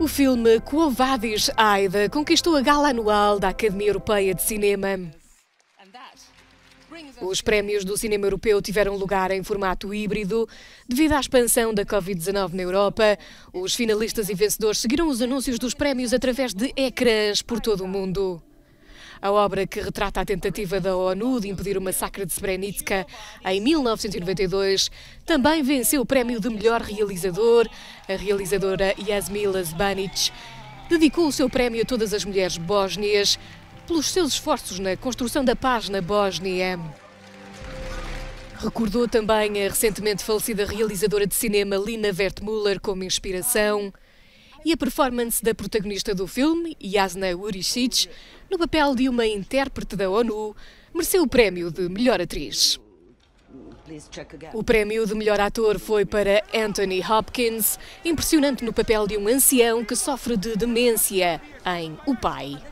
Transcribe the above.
O filme Quo Vadis Aida conquistou a gala anual da Academia Europeia de Cinema. Os prémios do cinema europeu tiveram lugar em formato híbrido. Devido à expansão da Covid-19 na Europa, os finalistas e vencedores seguiram os anúncios dos prémios através de ecrãs por todo o mundo. A obra que retrata a tentativa da ONU de impedir o massacre de Srebrenica em 1992 também venceu o prémio de melhor realizador. A realizadora Yasmila Zbanic dedicou o seu prémio a todas as mulheres bósnias pelos seus esforços na construção da paz na Bósnia. Recordou também a recentemente falecida realizadora de cinema Lina Wertmüller como inspiração e a performance da protagonista do filme, Jasna Uricic, no papel de uma intérprete da ONU, mereceu o prémio de melhor atriz. O prémio de melhor ator foi para Anthony Hopkins, impressionante no papel de um ancião que sofre de demência em O Pai.